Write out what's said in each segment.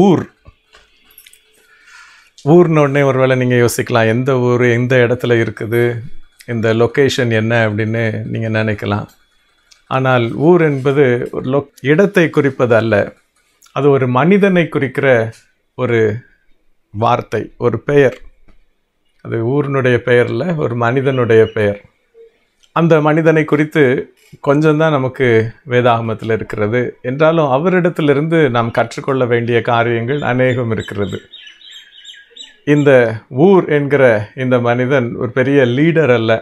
ஊர் ஊர்னு உடனே ஒரு வேளை நீங்கள் யோசிக்கலாம் எந்த ஊர் எந்த இடத்துல இருக்குது இந்த லொக்கேஷன் என்ன அப்படின்னு நீங்கள் நினைக்கலாம் ஆனால் ஊர் என்பது ஒரு லொக் இடத்தை குறிப்பது அல்ல அது ஒரு மனிதனை குறிக்கிற ஒரு வார்த்தை ஒரு பெயர் அது ஊரினுடைய பெயரில் ஒரு மனிதனுடைய பெயர் அந்த மனிதனை குறித்து கொஞ்சம் தான் நமக்கு வேதாகமத்தில் இருக்கிறது என்றாலும் அவரிடத்திலிருந்து நாம் கற்றுக்கொள்ள வேண்டிய காரியங்கள் அநேகம் இருக்கிறது இந்த ஊர் என்கிற இந்த மனிதன் ஒரு பெரிய லீடர் அல்ல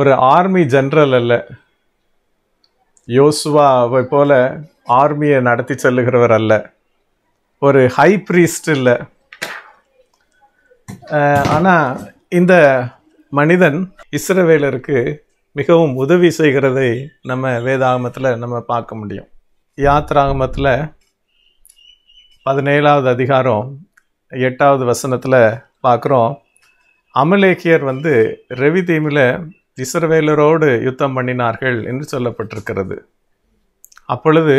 ஒரு ஆர்மி ஜென்ரல் அல்ல யோசுவாவை போல ஆர்மியை நடத்தி செல்லுகிறவர் அல்ல ஒரு ஹை ப்ரீஸ்ட் இல்லை ஆனால் இந்த மனிதன் இஸ்ரவேலருக்கு மிகவும் உதவி செய்கிறதை நம்ம வேதாகமத்தில் நம்ம பார்க்க முடியும் யாத்ராகமத்தில் பதினேழாவது அதிகாரம் எட்டாவது வசனத்தில் பார்க்குறோம் அமலேக்கியர் வந்து ரவி தீமில் இஸ்ரவேலரோடு யுத்தம் பண்ணினார்கள் என்று சொல்லப்பட்டிருக்கிறது அப்பொழுது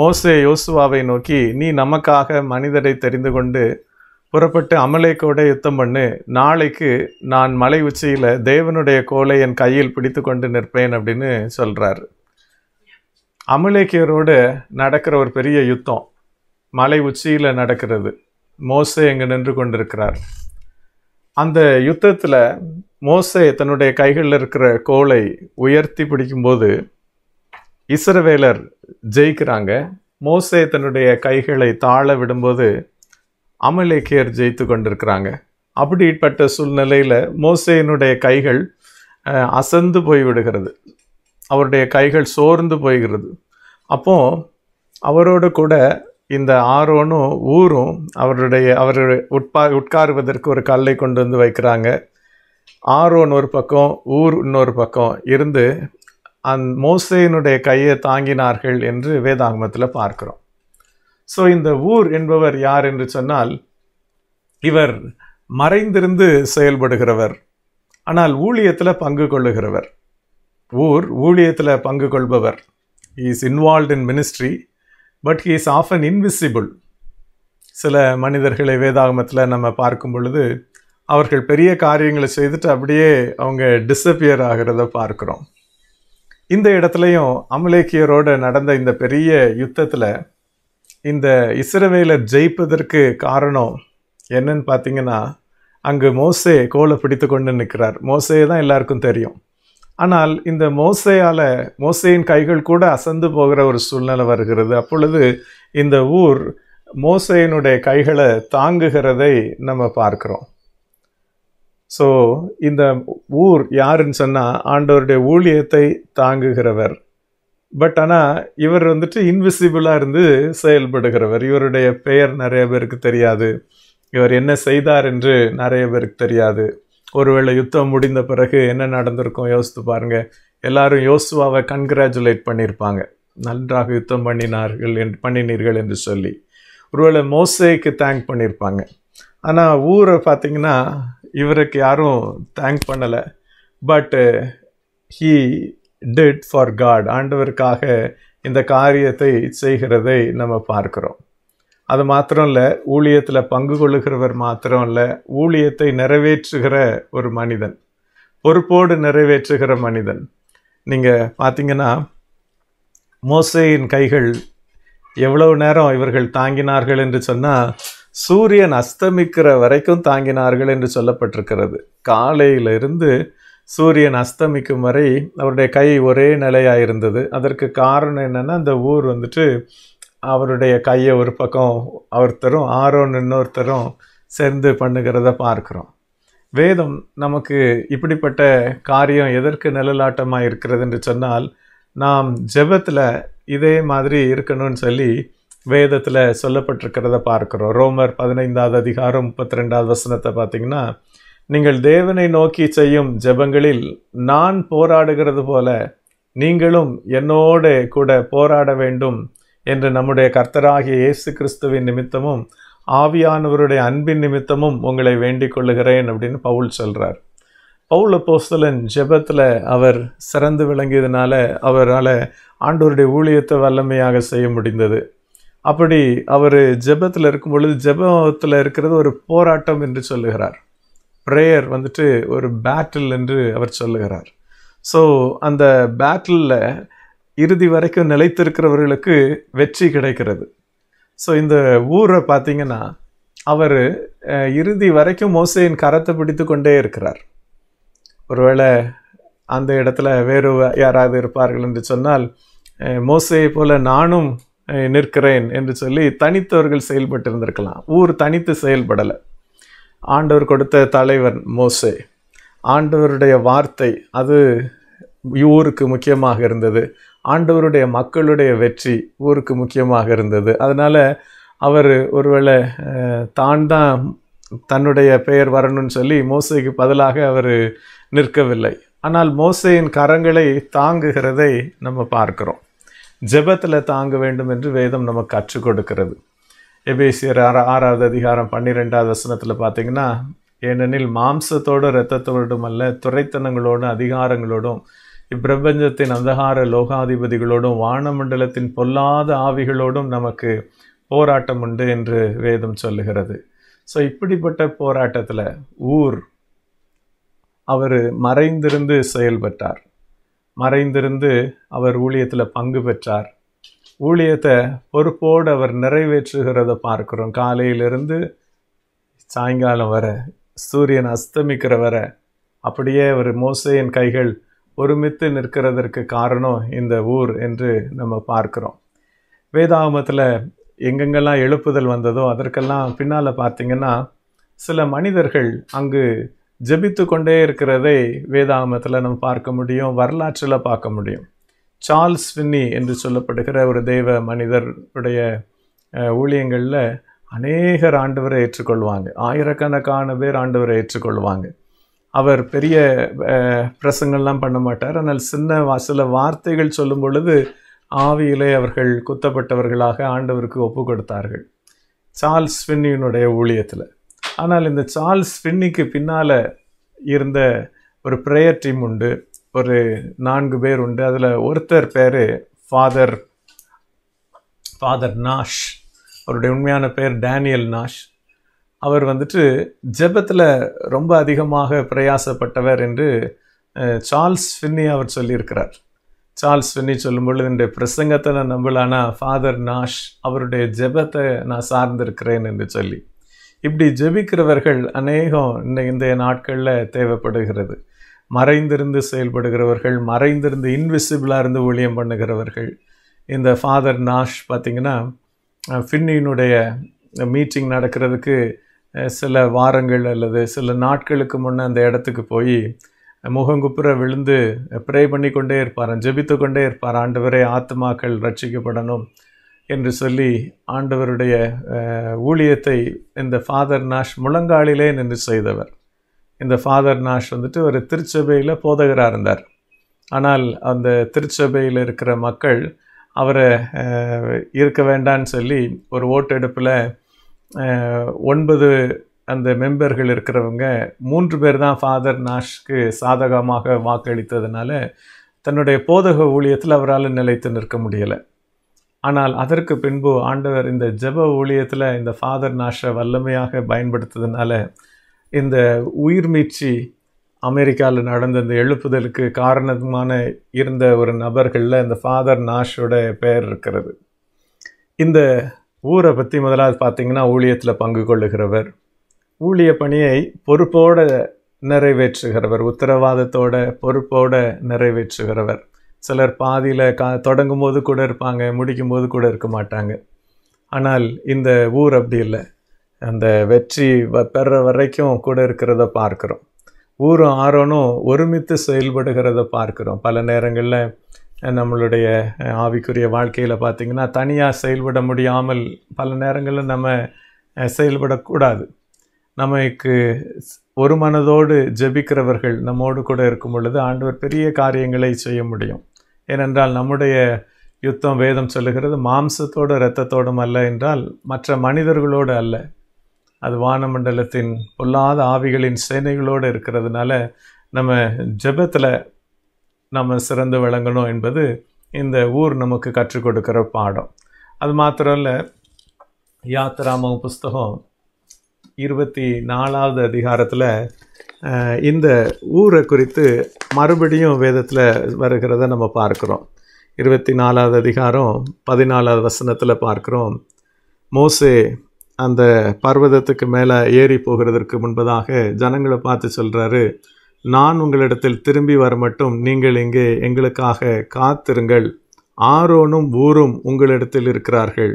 மோசே யோசுவாவை நோக்கி நீ நமக்காக மனிதரை தெரிந்து கொண்டு புறப்பட்டு அமலேக்கோட யுத்தம் பண்ணு நாளைக்கு நான் மலை உச்சியில் தேவனுடைய கோலை என் கையில் பிடித்து கொண்டு நிற்பேன் அப்படின்னு சொல்கிறாரு அமலேக்கியரோடு நடக்கிற ஒரு பெரிய யுத்தம் மலை உச்சியில் நடக்கிறது மோசே இங்கே நின்று கொண்டிருக்கிறார் அந்த யுத்தத்தில் மோசே தன்னுடைய கைகளில் இருக்கிற கோலை உயர்த்தி பிடிக்கும்போது இஸ்ரவேலர் ஜெயிக்கிறாங்க மோசே தன்னுடைய கைகளை தாழ விடும்போது அமலேக்கியர் ஜெயித்து கொண்டிருக்கிறாங்க அப்படிப்பட்ட சூழ்நிலையில் மோசேனுடைய கைகள் அசந்து போய்விடுகிறது அவருடைய கைகள் சோர்ந்து போய்கிறது அப்போது அவரோடு கூட இந்த ஆரோனும் ஊரும் அவருடைய அவருடைய உட்பா உட்காருவதற்கு ஒரு கல்லை கொண்டு வந்து வைக்கிறாங்க ஆரோன் ஒரு பக்கம் ஊர் இன்னொரு பக்கம் இருந்து அந் மோசையினுடைய கையை தாங்கினார்கள் என்று வேதாங்கமத்தில் பார்க்குறோம் ஸோ இந்த ஊர் என்பவர் யார் என்று சொன்னால் இவர் மறைந்திருந்து செயல்படுகிறவர் ஆனால் ஊழியத்தில் பங்கு கொள்ளுகிறவர் ஊர் ஊழியத்தில் பங்கு கொள்பவர் is involve in ministry but he is often invisible சில மனிதர்களை வேதாகமத்தில் நம்ம பார்க்கும் பொழுது அவர்கள் பெரிய காரியங்களை செய்துட்டு அப்படியே அவங்க டிஸப்பியர் ஆகிறத பார்க்குறோம் இந்த இடத்துலையும் அமலேக்கியரோடு நடந்த இந்த பெரிய யுத்தத்தில் இந்த இசுரவேலை ஜெயிப்பதற்கு காரணம் என்னன்னு பார்த்தீங்கன்னா அங்கு மோசே கோலை பிடித்து கொண்டு நிற்கிறார் மோசே தான் எல்லாருக்கும் தெரியும் ஆனால் இந்த மோசையால் மோசையின் கைகள் கூட அசந்து போகிற ஒரு சூழ்நிலை வருகிறது அப்பொழுது இந்த ஊர் மோசையினுடைய கைகளை தாங்குகிறதை நம்ம பார்க்குறோம் ஸோ இந்த ஊர் யாருன்னு சொன்னால் ஆண்டவருடைய ஊழியத்தை தாங்குகிறவர் பட் ஆனால் இவர் வந்துட்டு இன்விசிபிளாக இருந்து செயல்படுகிறவர் இவருடைய பெயர் நிறைய பேருக்கு தெரியாது இவர் என்ன செய்தார் என்று நிறைய பேருக்கு தெரியாது ஒருவேளை யுத்தம் முடிந்த பிறகு என்ன நடந்திருக்கும் யோசித்து பாருங்கள் எல்லாரும் யோசுவாவை கன்கிராச்சுலேட் பண்ணியிருப்பாங்க நன்றாக யுத்தம் பண்ணினார்கள் என் பண்ணினீர்கள் என்று சொல்லி ஒருவேளை மோசேக்கு தேங்க் பண்ணியிருப்பாங்க ஆனால் ஊரை பார்த்திங்கன்னா இவருக்கு யாரும் தேங்க் பண்ணலை பட்டு ஹீ டிட் ஃபார் காட் ஆண்டவருக்காக இந்த காரியத்தை செய்கிறதை நம்ம பார்க்குறோம் அது மாத்திரம் இல்லை ஊழியத்தில் பங்கு கொள்ளுகிறவர் மாத்திரம் இல்லை ஊழியத்தை நிறைவேற்றுகிற ஒரு மனிதன் பொறுப்போடு நிறைவேற்றுகிற மனிதன் நீங்கள் பார்த்தீங்கன்னா மோசையின் கைகள் எவ்வளவு நேரம் இவர்கள் தாங்கினார்கள் என்று சொன்னால் சூரியன் அஸ்தமிக்கிற வரைக்கும் தாங்கினார்கள் என்று சொல்லப்பட்டிருக்கிறது காலையிலிருந்து சூரியன் அஸ்தமிக்கும் வரை அவருடைய கை ஒரே நிலையாக இருந்தது அதற்கு காரணம் என்னென்னா அந்த ஊர் வந்துட்டு அவருடைய கையை ஒரு பக்கம் ஒருத்தரும் ஆரோன் இன்னொருத்தரும் சேர்ந்து பண்ணுகிறத பார்க்குறோம் வேதம் நமக்கு இப்படிப்பட்ட காரியம் எதற்கு நிழலாட்டமாக இருக்கிறது என்று சொன்னால் நாம் ஜெபத்தில் இதே மாதிரி இருக்கணும்னு சொல்லி வேதத்தில் சொல்லப்பட்டிருக்கிறத பார்க்குறோம் ரோமர் பதினைந்தாவது அதிகாரம் முப்பத்தி ரெண்டாவது வசனத்தை பார்த்திங்கன்னா நீங்கள் தேவனை நோக்கி செய்யும் ஜெபங்களில் நான் போராடுகிறது போல நீங்களும் என்னோட கூட போராட வேண்டும் என்று நம்முடைய கர்த்தராகிய இயேசு கிறிஸ்துவின் நிமித்தமும் ஆவியானவருடைய அன்பின் நிமித்தமும் உங்களை வேண்டிக் கொள்ளுகிறேன் அப்படின்னு பவுல் சொல்கிறார் பவுல போஸ்தலன் ஜெபத்தில் அவர் சிறந்து விளங்கியதுனால அவரால் ஆண்டோருடைய ஊழியத்தை வல்லமையாக செய்ய முடிந்தது அப்படி அவர் ஜெபத்தில் இருக்கும் பொழுது ஜெபத்தில் இருக்கிறது ஒரு போராட்டம் என்று சொல்லுகிறார் ப்ரேயர் வந்துட்டு ஒரு பேட்டில் என்று அவர் சொல்லுகிறார் ஸோ அந்த பேட்டிலில் இறுதி வரைக்கும் நிலைத்திருக்கிறவர்களுக்கு வெற்றி கிடைக்கிறது ஸோ இந்த ஊரை பார்த்தீங்கன்னா அவர் இறுதி வரைக்கும் மோசையின் கரத்தை பிடித்து கொண்டே இருக்கிறார் ஒருவேளை அந்த இடத்துல வேறு யாராவது இருப்பார்கள் என்று சொன்னால் மோசையை போல நானும் நிற்கிறேன் என்று சொல்லி தனித்தவர்கள் செயல்பட்டு இருந்திருக்கலாம் ஊர் தனித்து செயல்படலை ஆண்டவர் கொடுத்த தலைவன் மோசே ஆண்டவருடைய வார்த்தை அது ஊருக்கு முக்கியமாக இருந்தது ஆண்டவருடைய மக்களுடைய வெற்றி ஊருக்கு முக்கியமாக இருந்தது அதனால் அவர் ஒருவேளை தான் தான் தன்னுடைய பெயர் வரணும்னு சொல்லி மோசைக்கு பதிலாக அவர் நிற்கவில்லை ஆனால் மோசையின் கரங்களை தாங்குகிறதை நம்ம பார்க்குறோம் ஜெபத்தில் தாங்க வேண்டும் என்று வேதம் நமக்கு கற்றுக் கொடுக்கிறது எபேசியர் ஆறா ஆறாவது அதிகாரம் பன்னிரெண்டாவது வசனத்தில் பார்த்தீங்கன்னா ஏனெனில் மாம்சத்தோடு இரத்தத்தோடும் அல்ல துறைத்தனங்களோடும் அதிகாரங்களோடும் இப்பிரபஞ்சத்தின் அந்தகார லோகாதிபதிகளோடும் வானமண்டலத்தின் பொல்லாத ஆவிகளோடும் நமக்கு போராட்டம் உண்டு என்று வேதம் சொல்லுகிறது ஸோ இப்படிப்பட்ட போராட்டத்தில் ஊர் அவர் மறைந்திருந்து செயல்பட்டார் மறைந்திருந்து அவர் ஊழியத்தில் பங்கு பெற்றார் ஊழியத்தை பொறுப்போடு அவர் நிறைவேற்றுகிறத பார்க்குறோம் காலையிலிருந்து சாயங்காலம் வர சூரியன் அஸ்தமிக்கிற வர அப்படியே அவர் மோசையின் கைகள் ஒருமித்து நிற்கிறதற்கு காரணம் இந்த ஊர் என்று நம்ம பார்க்குறோம் வேதாகமத்தில் எங்கெங்கெல்லாம் எழுப்புதல் வந்ததோ அதற்கெல்லாம் பின்னால் பார்த்திங்கன்னா சில மனிதர்கள் அங்கு ஜபித்து கொண்டே இருக்கிறதை வேதாகமத்தில் நம்ம பார்க்க முடியும் வரலாற்றில் பார்க்க முடியும் சார்ல்ஸ் வின்னி என்று சொல்லப்படுகிற ஒரு தெய்வ மனிதருடைய ஊழியங்களில் அநேகர் ஆண்டவரை ஏற்றுக்கொள்வாங்க ஆயிரக்கணக்கான பேர் ஆண்டவரை ஏற்றுக்கொள்வாங்க அவர் பெரிய பிரசங்கள்லாம் பண்ண மாட்டார் ஆனால் சின்ன சில வார்த்தைகள் சொல்லும் பொழுது ஆவியிலே அவர்கள் குத்தப்பட்டவர்களாக ஆண்டவருக்கு ஒப்பு கொடுத்தார்கள் சார்ல்ஸ் ஃபின்னியினுடைய ஊழியத்தில் ஆனால் இந்த சார்ல்ஸ் ஃபின்னிக்கு பின்னால் இருந்த ஒரு ப்ரேயர் டீம் உண்டு ஒரு நான்கு பேர் உண்டு அதில் ஒருத்தர் பேர் ஃபாதர் ஃபாதர் நாஷ் அவருடைய உண்மையான பேர் டேனியல் நாஷ் அவர் வந்துட்டு ஜெபத்தில் ரொம்ப அதிகமாக பிரயாசப்பட்டவர் என்று சார்ல்ஸ் ஃபின்னி அவர் சொல்லியிருக்கிறார் சார்ல்ஸ் ஃபின்னி சொல்லும் பொழுது பிரசங்கத்தை நான் நம்பலான ஃபாதர் நாஷ் அவருடைய ஜெபத்தை நான் சார்ந்திருக்கிறேன் என்று சொல்லி இப்படி ஜெபிக்கிறவர்கள் அநேகம் இந்த இந்த நாட்களில் தேவைப்படுகிறது மறைந்திருந்து செயல்படுகிறவர்கள் மறைந்திருந்து இன்விசிபிளாக இருந்து ஊழியம் பண்ணுகிறவர்கள் இந்த ஃபாதர் நாஷ் பார்த்திங்கன்னா ஃபின்னியினுடைய மீட்டிங் நடக்கிறதுக்கு சில வாரங்கள் அல்லது சில நாட்களுக்கு முன்னே அந்த இடத்துக்கு போய் முகங்குப்புற விழுந்து ப்ரே பண்ணி கொண்டே இருப்பார் ஜெபித்து கொண்டே இருப்பார் ஆண்டவரே ஆத்மாக்கள் ரட்சிக்கப்படணும் என்று சொல்லி ஆண்டவருடைய ஊழியத்தை இந்த ஃபாதர் நாஷ் முழங்காலிலே நின்று செய்தவர் இந்த ஃபாதர் நாஷ் வந்துட்டு ஒரு திருச்சபையில் போதகராக இருந்தார் ஆனால் அந்த திருச்சபையில் இருக்கிற மக்கள் அவரை இருக்க வேண்டான்னு சொல்லி ஒரு ஓட்டெடுப்பில் ஒன்பது அந்த மெம்பர்கள் இருக்கிறவங்க மூன்று பேர் தான் ஃபாதர் நாஷ்க்கு சாதகமாக வாக்களித்ததுனால தன்னுடைய போதக ஊழியத்தில் அவரால் நிலைத்து நிற்க முடியலை ஆனால் அதற்கு பின்பு ஆண்டவர் இந்த ஜெப ஊழியத்தில் இந்த ஃபாதர் நாஷை வல்லமையாக பயன்படுத்ததுனால இந்த உயிர் மீட்சி அமெரிக்காவில் நடந்த இந்த எழுப்புதலுக்கு காரணமான இருந்த ஒரு நபர்களில் இந்த ஃபாதர் நாஷோட பெயர் இருக்கிறது இந்த ஊரை பற்றி முதலாவது பார்த்திங்கன்னா ஊழியத்தில் பங்கு கொள்ளுகிறவர் ஊழிய பணியை பொறுப்போடு நிறைவேற்றுகிறவர் உத்தரவாதத்தோட பொறுப்போடு நிறைவேற்றுகிறவர் சிலர் பாதியில் கா தொடங்கும் போது கூட இருப்பாங்க முடிக்கும் போது கூட இருக்க மாட்டாங்க ஆனால் இந்த ஊர் அப்படி இல்லை அந்த வெற்றி பெற வரைக்கும் கூட இருக்கிறத பார்க்குறோம் ஊரும் ஆரோனும் ஒருமித்து செயல்படுகிறத பார்க்குறோம் பல நேரங்களில் நம்மளுடைய ஆவிக்குரிய வாழ்க்கையில் பார்த்திங்கன்னா தனியாக செயல்பட முடியாமல் பல நேரங்களில் நம்ம செயல்படக்கூடாது நமக்கு ஒரு மனதோடு ஜெபிக்கிறவர்கள் நம்மோடு கூட இருக்கும் பொழுது ஆண்டவர் பெரிய காரியங்களை செய்ய முடியும் ஏனென்றால் நம்முடைய யுத்தம் வேதம் சொல்லுகிறது மாம்சத்தோடு இரத்தத்தோடும் அல்ல என்றால் மற்ற மனிதர்களோடு அல்ல அது வானமண்டலத்தின் பொல்லாத ஆவிகளின் சேனைகளோடு இருக்கிறதுனால நம்ம ஜபத்தில் நம்ம சிறந்து விளங்கணும் என்பது இந்த ஊர் நமக்கு கற்றுக் கொடுக்குற பாடம் அது மாத்திரம் இல்லை யாத்திராம புஸ்தகம் இருபத்தி நாலாவது அதிகாரத்தில் இந்த ஊரை குறித்து மறுபடியும் வேதத்தில் வருகிறத நம்ம பார்க்குறோம் இருபத்தி நாலாவது அதிகாரம் பதினாலாவது வசனத்தில் பார்க்குறோம் மோசே அந்த பர்வதத்துக்கு மேலே ஏறி போகிறதற்கு முன்பதாக ஜனங்களை பார்த்து சொல்கிறாரு நான் உங்களிடத்தில் திரும்பி வர மட்டும் நீங்கள் இங்கே எங்களுக்காக காத்திருங்கள் ஆரோனும் ஊரும் உங்களிடத்தில் இருக்கிறார்கள்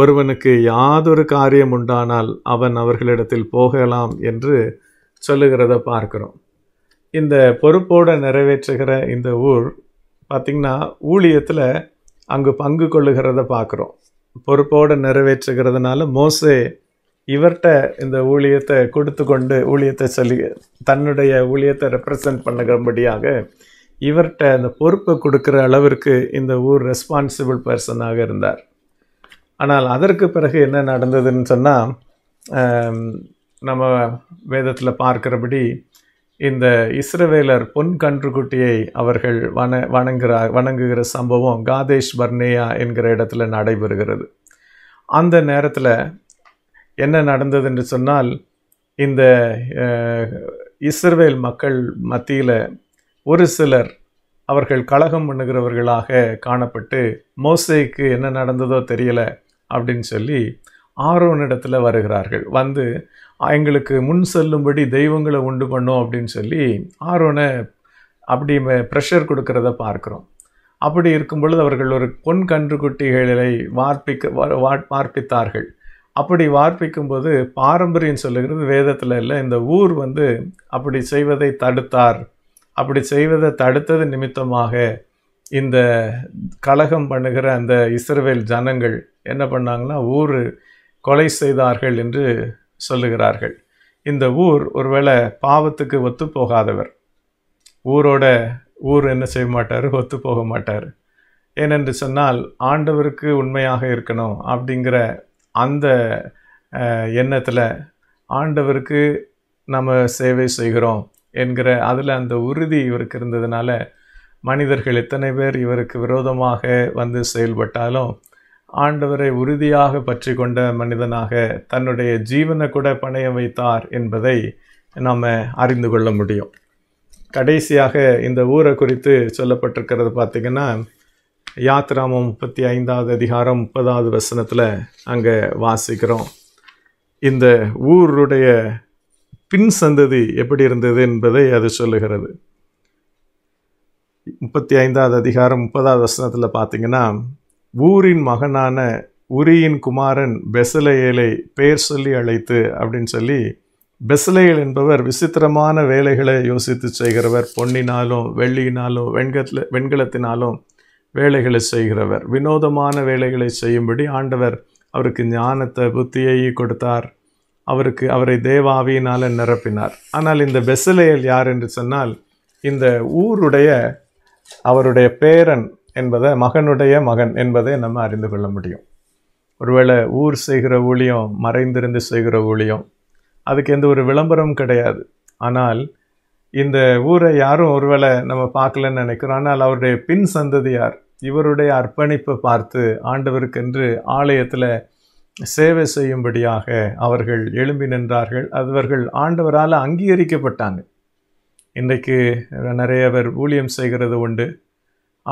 ஒருவனுக்கு யாதொரு காரியம் உண்டானால் அவன் அவர்களிடத்தில் போகலாம் என்று சொல்லுகிறத பார்க்குறோம் இந்த பொறுப்போடு நிறைவேற்றுகிற இந்த ஊர் பார்த்திங்கன்னா ஊழியத்தில் அங்கு பங்கு கொள்ளுகிறத பார்க்குறோம் பொறுப்போடு நிறைவேற்றுகிறதுனால மோசே இவர்கிட்ட இந்த ஊழியத்தை கொடுத்து கொண்டு ஊழியத்தை சொல்லி தன்னுடைய ஊழியத்தை ரெப்ரசன்ட் பண்ணுகிறபடியாக இவர்கிட்ட அந்த பொறுப்பை கொடுக்குற அளவிற்கு இந்த ஊர் ரெஸ்பான்சிபிள் பர்சனாக இருந்தார் ஆனால் அதற்கு பிறகு என்ன நடந்ததுன்னு சொன்னால் நம்ம வேதத்தில் பார்க்குறபடி இந்த இஸ்ரவேலர் பொன் கன்றுக்குட்டியை அவர்கள் வண வணங்குறா வணங்குகிற சம்பவம் காதேஷ் பர்னேயா என்கிற இடத்துல நடைபெறுகிறது அந்த நேரத்தில் என்ன நடந்தது என்று சொன்னால் இந்த இஸ்ரவேல் மக்கள் மத்தியில் ஒரு சிலர் அவர்கள் கழகம் பண்ணுகிறவர்களாக காணப்பட்டு மோசைக்கு என்ன நடந்ததோ தெரியலை அப்படின்னு சொல்லி ஆர்வனிடத்தில் வருகிறார்கள் வந்து எங்களுக்கு முன் செல்லும்படி தெய்வங்களை உண்டு பண்ணும் அப்படின்னு சொல்லி ஆர்வனை அப்படி ப்ரெஷர் கொடுக்கறத பார்க்குறோம் அப்படி இருக்கும் பொழுது அவர்கள் ஒரு பொன் கன்று குட்டிகளை வார்ப்பிக்க வார்ப்பித்தார்கள் அப்படி வார்ப்பிக்கும்போது பாரம்பரியம் சொல்லுகிறது வேதத்தில் இல்லை இந்த ஊர் வந்து அப்படி செய்வதை தடுத்தார் அப்படி செய்வதை தடுத்தது நிமித்தமாக இந்த கலகம் பண்ணுகிற அந்த இஸ்ரவேல் ஜனங்கள் என்ன பண்ணாங்கன்னா ஊர் கொலை செய்தார்கள் என்று சொல்லுகிறார்கள் இந்த ஊர் ஒருவேளை பாவத்துக்கு ஒத்து போகாதவர் ஊரோட ஊர் என்ன செய்ய மாட்டார் ஒத்து போக மாட்டார் ஏனென்று சொன்னால் ஆண்டவருக்கு உண்மையாக இருக்கணும் அப்படிங்கிற அந்த எண்ணத்தில் ஆண்டவருக்கு நம்ம சேவை செய்கிறோம் என்கிற அதில் அந்த உறுதி இவருக்கு இருந்ததுனால மனிதர்கள் எத்தனை பேர் இவருக்கு விரோதமாக வந்து செயல்பட்டாலும் ஆண்டவரை உறுதியாக பற்றி கொண்ட மனிதனாக தன்னுடைய ஜீவனை கூட பணைய வைத்தார் என்பதை நாம் அறிந்து கொள்ள முடியும் கடைசியாக இந்த ஊரை குறித்து சொல்லப்பட்டிருக்கிறது பார்த்திங்கன்னா யாத்ராமம் முப்பத்தி ஐந்தாவது அதிகாரம் முப்பதாவது வசனத்தில் அங்கே வாசிக்கிறோம் இந்த ஊருடைய பின் சந்ததி எப்படி இருந்தது என்பதை அது சொல்லுகிறது முப்பத்தி ஐந்தாவது அதிகாரம் முப்பதாவது வசனத்தில் பார்த்திங்கன்னா ஊரின் மகனான உரியின் குமாரன் பெசலையலை பெயர் சொல்லி அழைத்து அப்படின்னு சொல்லி பெசலையல் என்பவர் விசித்திரமான வேலைகளை யோசித்து செய்கிறவர் பொன்னினாலும் வெள்ளியினாலும் வெண்கத்தில் வெண்கலத்தினாலும் வேலைகளை செய்கிறவர் வினோதமான வேலைகளை செய்யும்படி ஆண்டவர் அவருக்கு ஞானத்தை புத்தியை கொடுத்தார் அவருக்கு அவரை தேவாவியினால் நிரப்பினார் ஆனால் இந்த பெசலையல் யார் என்று சொன்னால் இந்த ஊருடைய அவருடைய பேரன் என்பதை மகனுடைய மகன் என்பதை நம்ம அறிந்து கொள்ள முடியும் ஒருவேளை ஊர் செய்கிற ஊழியம் மறைந்திருந்து செய்கிற ஊழியம் அதுக்கு எந்த ஒரு விளம்பரமும் கிடையாது ஆனால் இந்த ஊரை யாரும் ஒருவேளை நம்ம பார்க்கலன்னு நினைக்கிறோம் ஆனால் அவருடைய பின் சந்ததியார் இவருடைய அர்ப்பணிப்பை பார்த்து ஆண்டவருக்கென்று ஆலயத்தில் சேவை செய்யும்படியாக அவர்கள் எழும்பி நின்றார்கள் அவர்கள் ஆண்டவரால் அங்கீகரிக்கப்பட்டாங்க இன்றைக்கு நிறைய பேர் ஊழியம் செய்கிறது உண்டு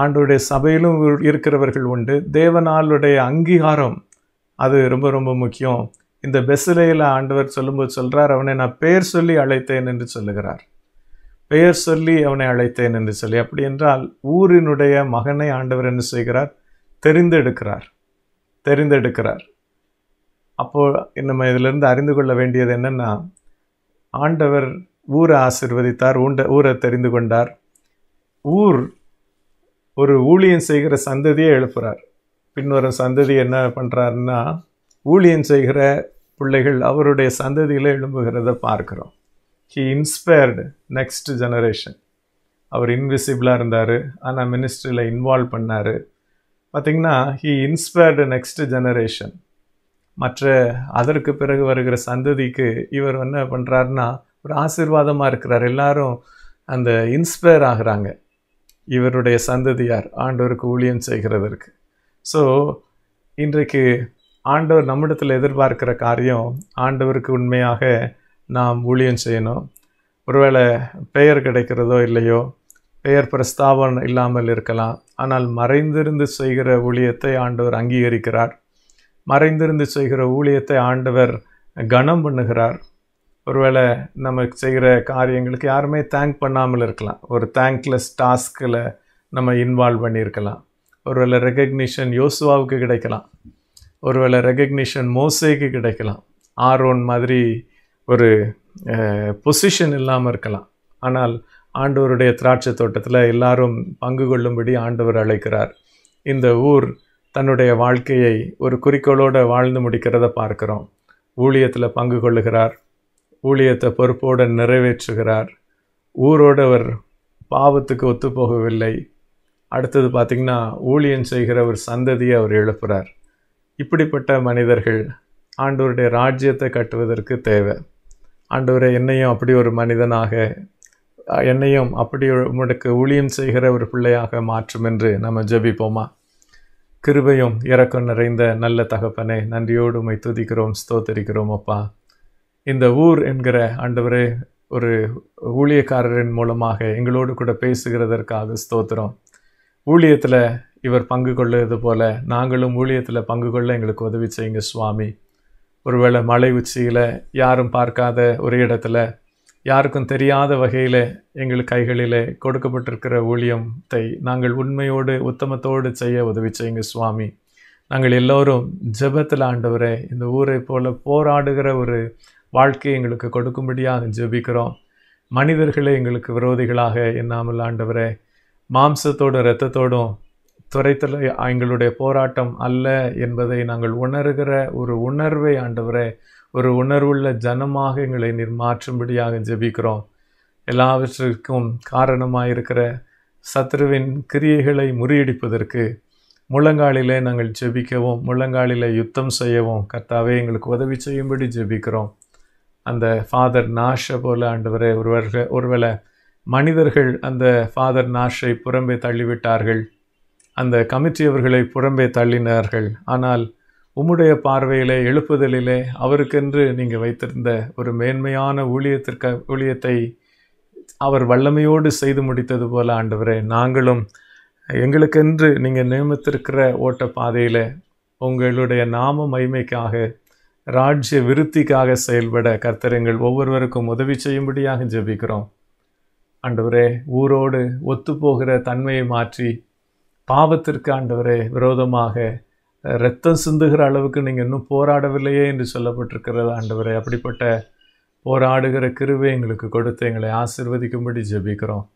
ஆண்டுடைய சபையிலும் இருக்கிறவர்கள் உண்டு தேவனாளுடைய அங்கீகாரம் அது ரொம்ப ரொம்ப முக்கியம் இந்த பெசிலையில் ஆண்டவர் சொல்லும்போது சொல்கிறார் அவனை நான் பெயர் சொல்லி அழைத்தேன் என்று சொல்லுகிறார் பெயர் சொல்லி அவனை அழைத்தேன் என்று சொல்லி அப்படி என்றால் ஊரினுடைய மகனை ஆண்டவர் என்ன செய்கிறார் தெரிந்தெடுக்கிறார் தெரிந்தெடுக்கிறார் அப்போது நம்ம இதிலிருந்து அறிந்து கொள்ள வேண்டியது என்னென்னா ஆண்டவர் ஊரை ஆசிர்வதித்தார் ஊண்ட ஊரை தெரிந்து கொண்டார் ஊர் ஒரு ஊழியம் செய்கிற சந்ததியை எழுப்புகிறார் பின்வரும் சந்ததி என்ன பண்ணுறாருன்னா ஊழியம் செய்கிற பிள்ளைகள் அவருடைய சந்ததியில் எழும்புகிறத பார்க்குறோம் ஹி இன்ஸ்பயர்டு நெக்ஸ்ட் ஜெனரேஷன் அவர் இன்விசிபிளாக இருந்தார் ஆனால் மினிஸ்ட்ரியில் இன்வால்வ் பண்ணார் பார்த்திங்கன்னா ஹி இன்ஸ்பயர்டு நெக்ஸ்ட் ஜெனரேஷன் மற்ற அதற்கு பிறகு வருகிற சந்ததிக்கு இவர் என்ன பண்ணுறாருன்னா ஒரு ஆசீர்வாதமாக இருக்கிறார் எல்லாரும் அந்த இன்ஸ்பயர் ஆகிறாங்க இவருடைய சந்ததியார் ஆண்டோருக்கு ஊழியம் செய்கிறதற்கு ஸோ இன்றைக்கு ஆண்டவர் நம்மிடத்தில் எதிர்பார்க்கிற காரியம் ஆண்டவருக்கு உண்மையாக நாம் ஊழியம் செய்யணும் ஒருவேளை பெயர் கிடைக்கிறதோ இல்லையோ பெயர் பிரஸ்தாபம் இல்லாமல் இருக்கலாம் ஆனால் மறைந்திருந்து செய்கிற ஊழியத்தை ஆண்டவர் அங்கீகரிக்கிறார் மறைந்திருந்து செய்கிற ஊழியத்தை ஆண்டவர் கனம் பண்ணுகிறார் ஒருவேளை நம்ம செய்கிற காரியங்களுக்கு யாருமே தேங்க் பண்ணாமல் இருக்கலாம் ஒரு தேங்க்லெஸ் டாஸ்கில் நம்ம இன்வால்வ் பண்ணியிருக்கலாம் ஒருவேளை ரெகக்னிஷன் யோசுவாவுக்கு கிடைக்கலாம் ஒருவேளை ரெகக்னிஷன் மோசேக்கு கிடைக்கலாம் ஆர்வன் மாதிரி ஒரு பொசிஷன் இல்லாமல் இருக்கலாம் ஆனால் ஆண்டவருடைய திராட்சை தோட்டத்தில் எல்லாரும் பங்கு கொள்ளும்படி ஆண்டவர் அழைக்கிறார் இந்த ஊர் தன்னுடைய வாழ்க்கையை ஒரு குறிக்கோளோடு வாழ்ந்து முடிக்கிறத பார்க்குறோம் ஊழியத்தில் பங்கு கொள்ளுகிறார் ஊழியத்தை பொறுப்போடு நிறைவேற்றுகிறார் ஊரோடு அவர் பாவத்துக்கு ஒத்துப்போகவில்லை அடுத்தது பார்த்திங்கன்னா ஊழியம் செய்கிற ஒரு சந்ததியை அவர் எழுப்புகிறார் இப்படிப்பட்ட மனிதர்கள் ஆண்டவருடைய ராஜ்யத்தை கட்டுவதற்கு தேவை ஆண்டவரை என்னையும் அப்படி ஒரு மனிதனாக என்னையும் அப்படி உங்களுக்கு ஊழியம் செய்கிற ஒரு பிள்ளையாக மாற்றும் என்று நம்ம ஜபிப்போமா கிருபையும் இறக்கம் நிறைந்த நல்ல தகப்பனை நன்றியோடு உமை துதிக்கிறோம் ஸ்தோத்தரிக்கிறோம் அப்பா இந்த ஊர் என்கிற ஆண்டவரே ஒரு ஊழியக்காரரின் மூலமாக எங்களோடு கூட பேசுகிறதற்காக ஸ்தோத்திரம் ஊழியத்தில் இவர் பங்கு கொள்ளுவது போல் நாங்களும் ஊழியத்தில் பங்கு கொள்ள எங்களுக்கு உதவி செய்யுங்க சுவாமி ஒருவேளை மலை உச்சியில் யாரும் பார்க்காத ஒரு இடத்துல யாருக்கும் தெரியாத வகையில் எங்கள் கைகளில் கொடுக்கப்பட்டிருக்கிற ஊழியத்தை நாங்கள் உண்மையோடு உத்தமத்தோடு செய்ய உதவி செய்யுங்க சுவாமி நாங்கள் எல்லோரும் ஜெபத்தில் ஆண்டவரே இந்த ஊரை போல் போராடுகிற ஒரு வாழ்க்கை எங்களுக்கு கொடுக்கும்படியாக ஜெபிக்கிறோம் மனிதர்களே எங்களுக்கு விரோதிகளாக எண்ணாமல் ஆண்டவரே மாம்சத்தோடும் இரத்தத்தோடும் துறைத்தல எங்களுடைய போராட்டம் அல்ல என்பதை நாங்கள் உணர்கிற ஒரு உணர்வை ஆண்டவரே ஒரு உணர்வுள்ள ஜனமாக எங்களை மாற்றும்படியாக ஜெபிக்கிறோம் எல்லாவற்றிற்கும் காரணமாக இருக்கிற சத்ருவின் கிரியைகளை முறியடிப்பதற்கு முழங்காலிலே நாங்கள் ஜெபிக்கவும் முழங்காலில் யுத்தம் செய்யவும் கர்த்தாவே எங்களுக்கு உதவி செய்யும்படி ஜெபிக்கிறோம் அந்த ஃபாதர் நாஷை போல் ஆண்டவரே ஒருவர்கள் ஒருவேளை மனிதர்கள் அந்த ஃபாதர் நாஷை புறம்பே தள்ளிவிட்டார்கள் அந்த அவர்களை புறம்பே தள்ளினார்கள் ஆனால் உம்முடைய பார்வையிலே எழுப்புதலிலே அவருக்கென்று நீங்கள் வைத்திருந்த ஒரு மேன்மையான ஊழியத்திற்க ஊழியத்தை அவர் வல்லமையோடு செய்து முடித்தது போல ஆண்டவரே நாங்களும் எங்களுக்கென்று நீங்கள் நியமித்திருக்கிற ஓட்ட பாதையில் உங்களுடைய நாம மைமைக்காக ராஜ்ய விருத்திக்காக செயல்பட கர்த்தரங்கள் ஒவ்வொருவருக்கும் உதவி செய்யும்படியாக ஜெபிக்கிறோம் ஆண்டவரே ஊரோடு ஒத்துப்போகிற தன்மையை மாற்றி பாவத்திற்கு ஆண்டவரே விரோதமாக ரத்தம் சிந்துகிற அளவுக்கு நீங்கள் இன்னும் போராடவில்லையே என்று சொல்லப்பட்டிருக்கிறது ஆண்டவரே அப்படிப்பட்ட போராடுகிற கிருவை எங்களுக்கு கொடுத்து எங்களை ஆசிர்வதிக்கும்படி ஜெபிக்கிறோம்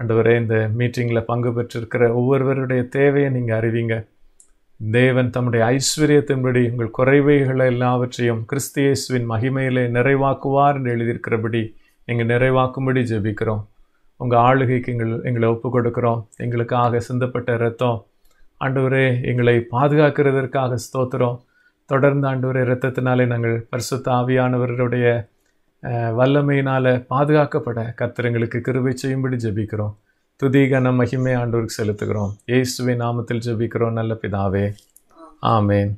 ஆண்டவரே இந்த மீட்டிங்கில் பங்கு பெற்றிருக்கிற ஒவ்வொருவருடைய தேவையை நீங்கள் அறிவிங்க தேவன் தம்முடைய ஐஸ்வர்யத்தின்படி உங்கள் குறைவைகளை எல்லாவற்றையும் கிறிஸ்தியேசுவின் மகிமையிலே நிறைவாக்குவார் என்று எழுதியிருக்கிறபடி நீங்கள் நிறைவாக்கும்படி ஜெபிக்கிறோம் உங்கள் ஆளுகைக்கு எங்கள் எங்களை ஒப்பு கொடுக்குறோம் எங்களுக்காக சிந்தப்பட்ட ரத்தம் ஆண்டவரே எங்களை பாதுகாக்கிறதற்காக ஸ்தோத்திரம் தொடர்ந்து ஆண்டவரே இரத்தத்தினாலே நாங்கள் பரிசுத்த ஆவியானவர்களுடைய வல்லமையினால் பாதுகாக்கப்பட கத்திரங்களுக்கு கிருவை செய்யும்படி ஜபிக்கிறோம் துதிகன மகிமை ஆண்டோருக்கு செலுத்துகிறோம் இயேசுவை நாமத்தில் ஜெபிக்கிறோம் நல்ல பிதாவே ஆமேன்